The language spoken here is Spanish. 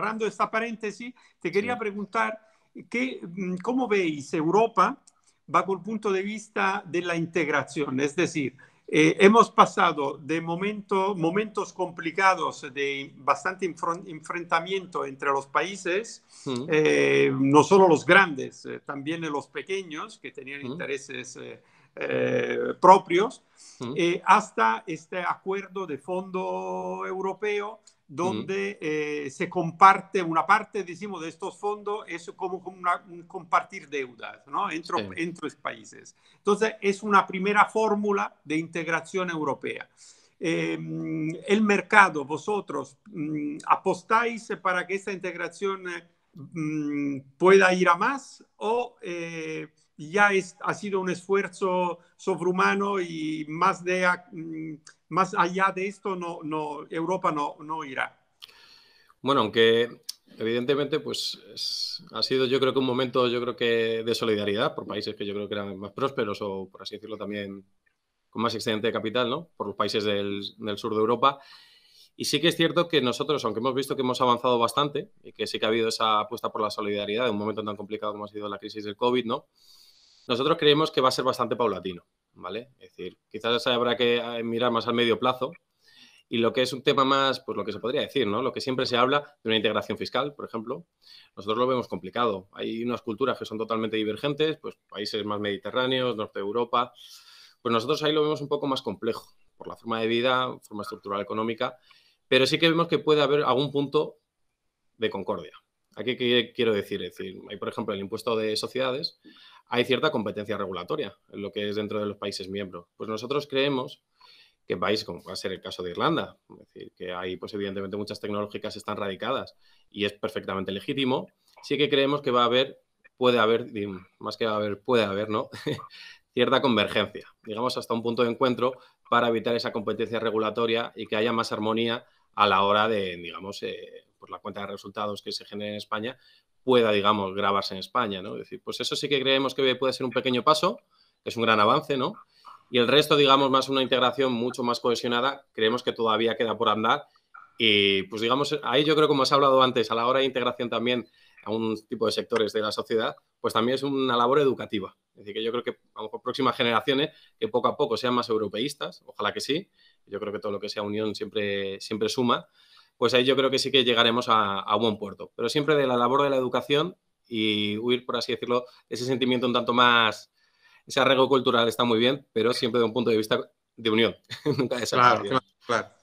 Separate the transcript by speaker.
Speaker 1: cerrando esta paréntesis, te quería preguntar que, mm, cómo veis Europa bajo el punto de vista de la integración, es decir, eh, hemos pasado de momento, momentos complicados de bastante enfrentamiento entre los países, eh, no solo los grandes, eh, también los pequeños que tenían intereses eh, propios, eh, hasta este acuerdo de fondo europeo donde eh, se comparte una parte, decimos, de estos fondos es como, compartir deudas ¿no? entre, entre países. Entonces, es una primera fórmula de integración europea. Em, el mercado, vosotros mm, apostáis para que esta integración mm, pueda ir a más o ya ha sido un esfuerzo sobrehumano y más, de, mm, más allá de esto no, Europa no, irá.
Speaker 2: Bueno, aunque evidentemente pues ha sido yo creo que un momento yo creo que de solidaridad por países que yo creo que eran más prósperos o por así decirlo también con más excedente de capital, ¿no? Por los países del, del sur de Europa. Y sí que es cierto que nosotros, aunque hemos visto que hemos avanzado bastante y que sí que ha habido esa apuesta por la solidaridad en un momento tan complicado como ha sido la crisis del COVID, ¿no? Nosotros creemos que va a ser bastante paulatino, ¿vale? Es decir, quizás habrá que eh, mirar más al medio plazo, y lo que es un tema más, pues lo que se podría decir, ¿no? Lo que siempre se habla de una integración fiscal, por ejemplo, nosotros lo vemos complicado. Hay unas culturas que son totalmente divergentes, pues países más mediterráneos, norte de Europa, pues nosotros ahí lo vemos un poco más complejo, por la forma de vida, forma estructural económica, pero sí que vemos que puede haber algún punto de concordia. Aquí qué quiero decir, es decir, hay por ejemplo el impuesto de sociedades, hay cierta competencia regulatoria en lo que es dentro de los países miembros. Pues nosotros creemos que países como va a ser el caso de Irlanda, decir, que hay pues evidentemente muchas tecnológicas están radicadas y es perfectamente legítimo, sí que creemos que va a haber, puede haber, más que va a haber, puede haber, ¿no? cierta convergencia, digamos hasta un punto de encuentro para evitar esa competencia regulatoria y que haya más armonía a la hora de, digamos, eh, por pues, la cuenta de resultados que se genere en España pueda, digamos, grabarse en España, ¿no? Es decir, pues eso sí que creemos que puede ser un pequeño paso, es un gran avance, ¿no? Y el resto, digamos, más una integración mucho más cohesionada, creemos que todavía queda por andar. Y pues digamos, ahí yo creo, como has hablado antes, a la hora de integración también a un tipo de sectores de la sociedad, pues también es una labor educativa. Es decir, que yo creo que a lo mejor próximas generaciones que poco a poco sean más europeístas, ojalá que sí, yo creo que todo lo que sea unión siempre, siempre suma, pues ahí yo creo que sí que llegaremos a, buen puerto. Pero siempre de la labor de la educación y huir, por así decirlo, ese sentimiento un tanto más, ese arraigo cultural está muy bien, pero siempre de un punto de vista de unión, Claro, claro.